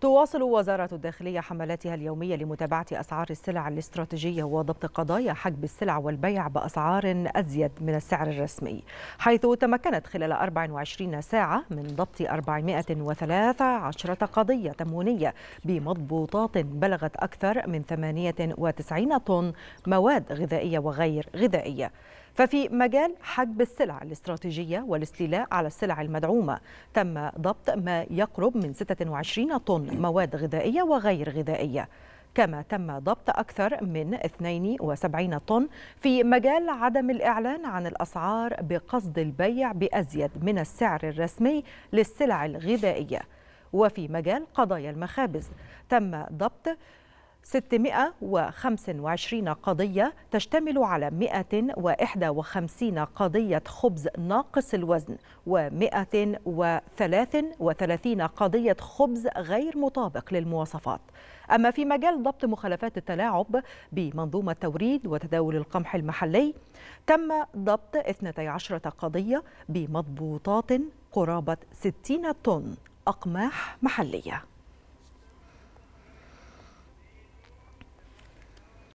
تواصل وزارة الداخلية حملاتها اليومية لمتابعة أسعار السلع الاستراتيجية وضبط قضايا حجب السلع والبيع بأسعار أزيد من السعر الرسمي حيث تمكنت خلال 24 ساعة من ضبط 413 قضية تموينية بمضبوطات بلغت أكثر من 98 طن مواد غذائية وغير غذائية ففي مجال حجب السلع الاستراتيجية والاستيلاء على السلع المدعومة تم ضبط ما يقرب من 26 طن مواد غذائية وغير غذائية كما تم ضبط أكثر من 72 طن في مجال عدم الإعلان عن الأسعار بقصد البيع بأزيد من السعر الرسمي للسلع الغذائية وفي مجال قضايا المخابز تم ضبط 625 قضية تشتمل على 151 قضية خبز ناقص الوزن و133 قضية خبز غير مطابق للمواصفات أما في مجال ضبط مخالفات التلاعب بمنظومة توريد وتداول القمح المحلي تم ضبط 12 قضية بمضبوطات قرابة 60 طن أقماح محلية